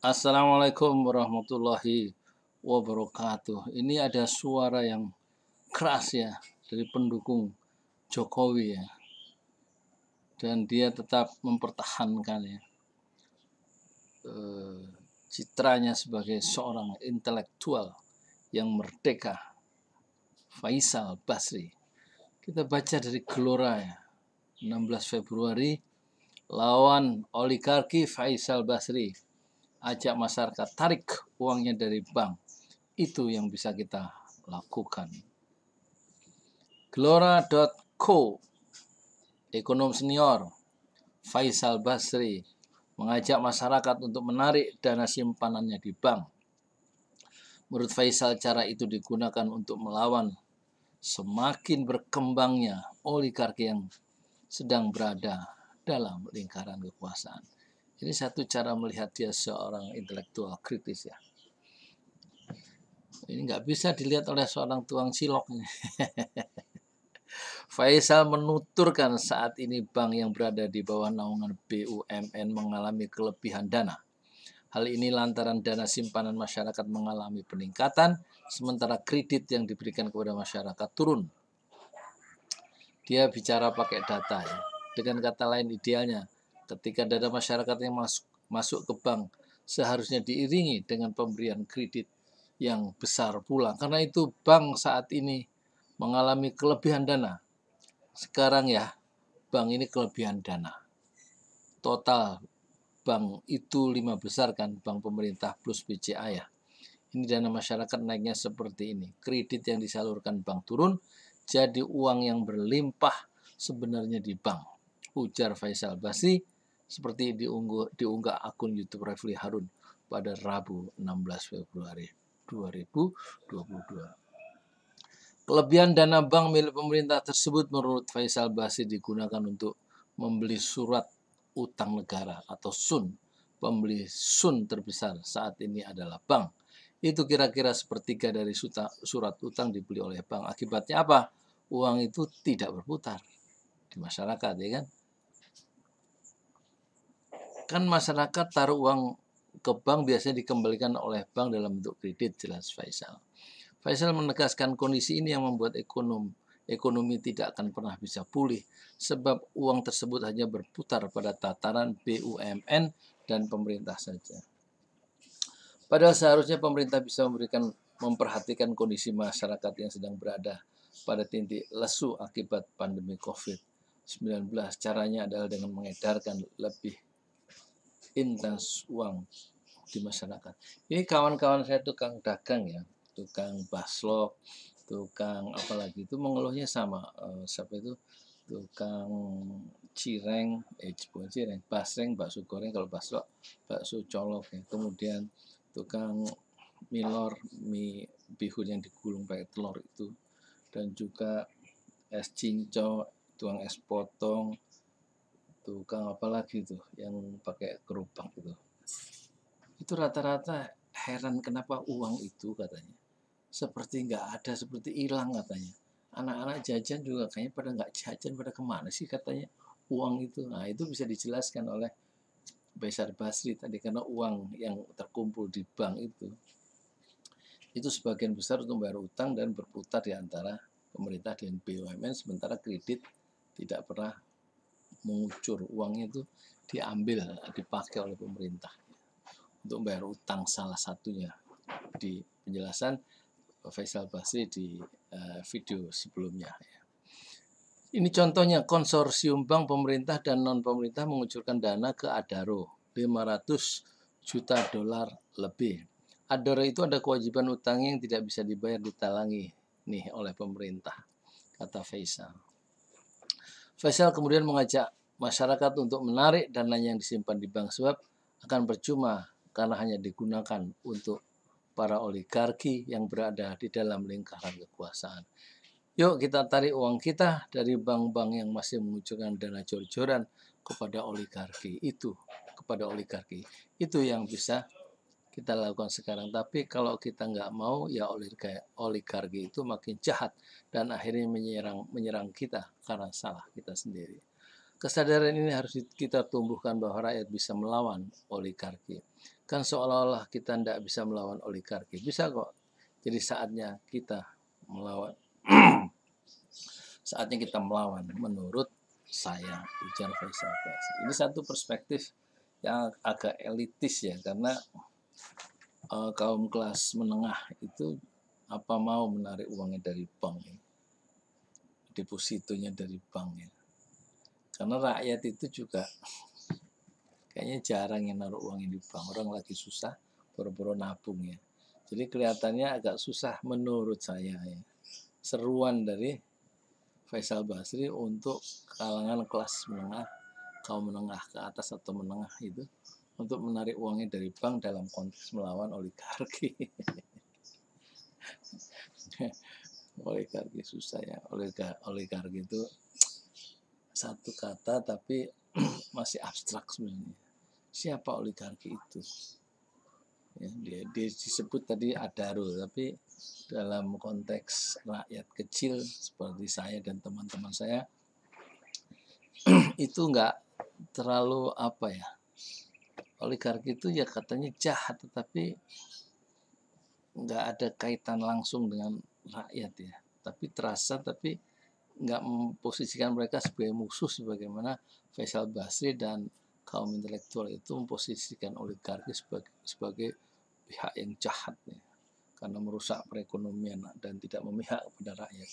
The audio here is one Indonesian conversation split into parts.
Assalamualaikum warahmatullahi wabarakatuh. Ini ada suara yang keras ya dari pendukung Jokowi ya. Dan dia tetap mempertahankan ya e, citranya sebagai seorang intelektual yang merdeka. Faisal Basri. Kita baca dari Gelora ya. 16 Februari lawan oligarki Faisal Basri ajak masyarakat tarik uangnya dari bank. Itu yang bisa kita lakukan. Glora.co Ekonom senior Faisal Basri mengajak masyarakat untuk menarik dana simpanannya di bank. Menurut Faisal, cara itu digunakan untuk melawan semakin berkembangnya oligarki yang sedang berada dalam lingkaran kekuasaan. Ini satu cara melihat dia seorang intelektual kritis ya. Ini nggak bisa dilihat oleh seorang tuang cilok. Faisal menuturkan saat ini bank yang berada di bawah naungan BUMN mengalami kelebihan dana. Hal ini lantaran dana simpanan masyarakat mengalami peningkatan, sementara kredit yang diberikan kepada masyarakat turun. Dia bicara pakai data ya. Dengan kata lain idealnya, Ketika dana masyarakat yang masuk, masuk ke bank seharusnya diiringi dengan pemberian kredit yang besar pula. Karena itu bank saat ini mengalami kelebihan dana. Sekarang ya, bank ini kelebihan dana. Total bank itu lima besar kan, bank pemerintah plus BCA ya. Ini dana masyarakat naiknya seperti ini. Kredit yang disalurkan bank turun, jadi uang yang berlimpah sebenarnya di bank. Ujar Faisal Basri, seperti diunggah, diunggah akun YouTube Refli Harun pada Rabu 16 Februari 2022. Kelebihan dana bank milik pemerintah tersebut menurut Faisal Basri digunakan untuk membeli surat utang negara atau SUN. Pembeli SUN terbesar saat ini adalah bank. Itu kira-kira sepertiga dari surat utang dibeli oleh bank. Akibatnya apa? Uang itu tidak berputar di masyarakat, ya kan? kan masyarakat taruh uang ke bank biasanya dikembalikan oleh bank dalam bentuk kredit jelas Faisal. Faisal menegaskan kondisi ini yang membuat ekonom ekonomi tidak akan pernah bisa pulih sebab uang tersebut hanya berputar pada tataran BUMN dan pemerintah saja. Padahal seharusnya pemerintah bisa memberikan memperhatikan kondisi masyarakat yang sedang berada pada titik lesu akibat pandemi COVID-19. Caranya adalah dengan mengedarkan lebih intens uang di masyarakat. Ini kawan-kawan saya tukang dagang ya, tukang baslok, tukang apalagi itu mengeluhnya sama uh, siapa itu tukang cireng, eh bukan cireng, basreng, bakso goreng kalau baslok, bakso colok ya. Kemudian tukang milor, mie bihun yang digulung pakai telur itu dan juga es cincau, tuang es potong, tukang lagi tuh yang pakai kerupang itu itu rata-rata heran kenapa uang itu katanya seperti nggak ada seperti hilang katanya anak-anak jajan juga kayaknya pada nggak jajan pada kemana sih katanya uang itu nah itu bisa dijelaskan oleh Besar Basri tadi karena uang yang terkumpul di bank itu itu sebagian besar untuk membayar utang dan berputar di antara pemerintah dan BUMN sementara kredit tidak pernah mengucur uangnya itu diambil dipakai oleh pemerintah untuk bayar utang salah satunya di penjelasan Faisal Basri di uh, video sebelumnya ya. Ini contohnya konsorsium bank pemerintah dan non pemerintah mengucurkan dana ke Adaro 500 juta dolar lebih. Adaro itu ada kewajiban utang yang tidak bisa dibayar ditalangi nih oleh pemerintah kata Faisal. Faisal kemudian mengajak masyarakat untuk menarik dana yang disimpan di bank sebab akan percuma karena hanya digunakan untuk para oligarki yang berada di dalam lingkaran kekuasaan. Yuk kita tarik uang kita dari bank-bank yang masih mengucurkan dana jor-joran kepada oligarki itu, kepada oligarki. Itu yang bisa kita lakukan sekarang. Tapi kalau kita nggak mau, ya oligarki itu makin jahat dan akhirnya menyerang menyerang kita karena salah kita sendiri. Kesadaran ini harus kita tumbuhkan bahwa rakyat bisa melawan oligarki. Kan seolah-olah kita tidak bisa melawan oligarki. Bisa kok. Jadi saatnya kita melawan. saatnya kita melawan menurut saya ujar Faisal Ini satu perspektif yang agak elitis ya karena uh, kaum kelas menengah itu apa mau menarik uangnya dari bank ya? depositonya dari bank ya karena rakyat itu juga kayaknya jarang yang naruh uang di bank orang lagi susah boro-boro nabung ya jadi kelihatannya agak susah menurut saya ya seruan dari Faisal Basri untuk kalangan kelas menengah kaum menengah ke atas atau menengah itu untuk menarik uangnya dari bank dalam konteks melawan oligarki. oligarki susah ya. Oligar oligarki itu satu kata tapi masih abstrak sebenarnya. Siapa oligarki itu? Ya, dia, dia disebut tadi adarul, tapi dalam konteks rakyat kecil seperti saya dan teman-teman saya itu enggak terlalu apa ya oligarki itu ya katanya jahat tetapi nggak ada kaitan langsung dengan rakyat ya tapi terasa tapi nggak memposisikan mereka sebagai musuh sebagaimana Faisal Basri dan kaum intelektual itu memposisikan oligarki sebagai sebagai pihak yang jahat ya, karena merusak perekonomian dan tidak memihak kepada rakyat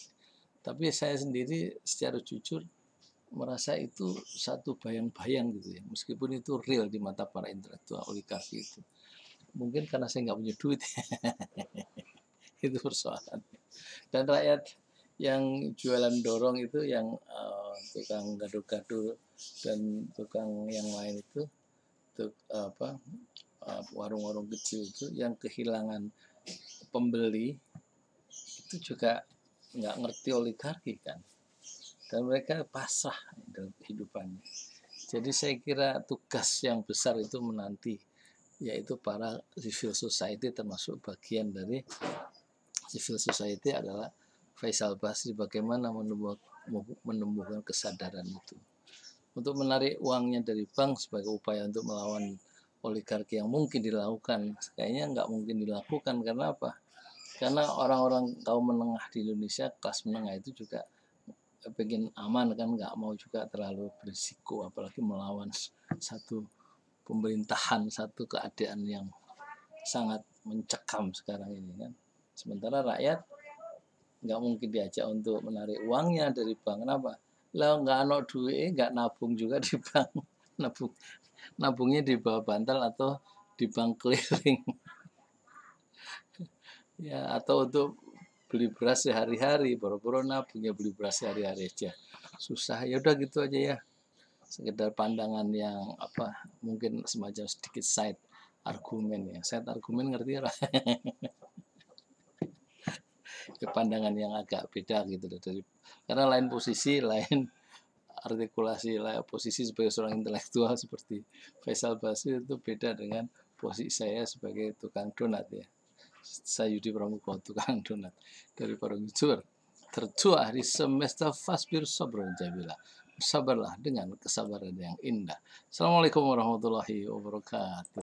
tapi saya sendiri secara jujur merasa itu satu bayang-bayang gitu ya meskipun itu real di mata para intelektual oligarki itu mungkin karena saya nggak punya duit itu persoalan dan rakyat yang jualan dorong itu yang uh, tukang gaduh-gaduh dan tukang yang lain itu tuk, apa eh, warung-warung uh, kecil itu yang kehilangan pembeli itu juga nggak ngerti oligarki kan dan mereka pasrah dalam kehidupannya. Jadi saya kira tugas yang besar itu menanti yaitu para civil society termasuk bagian dari civil society adalah Faisal Basri bagaimana menumbuhkan kesadaran itu. Untuk menarik uangnya dari bank sebagai upaya untuk melawan oligarki yang mungkin dilakukan, kayaknya nggak mungkin dilakukan karena apa? Karena orang-orang kaum menengah di Indonesia, kelas menengah itu juga pengen aman kan nggak mau juga terlalu berisiko apalagi melawan satu pemerintahan satu keadaan yang sangat mencekam sekarang ini kan sementara rakyat nggak mungkin diajak untuk menarik uangnya dari bank kenapa lo nggak anok duit nggak nabung juga di bank nabung nabungnya di bawah bantal atau di bank keliling ya atau untuk beli beras sehari-hari boro-boro punya beli beras sehari-hari aja susah ya udah gitu aja ya sekedar pandangan yang apa mungkin semacam sedikit side argumen ya side argumen ngerti ya kepandangan yang agak beda gitu dari karena lain posisi lain artikulasi lain posisi sebagai seorang intelektual seperti Faisal Basri itu beda dengan posisi saya sebagai tukang donat ya saya Yudi Pramuko tukang donat dari Parung Jur tertua hari semesta fasbir Sobron jabila sabarlah dengan kesabaran yang indah Assalamualaikum warahmatullahi wabarakatuh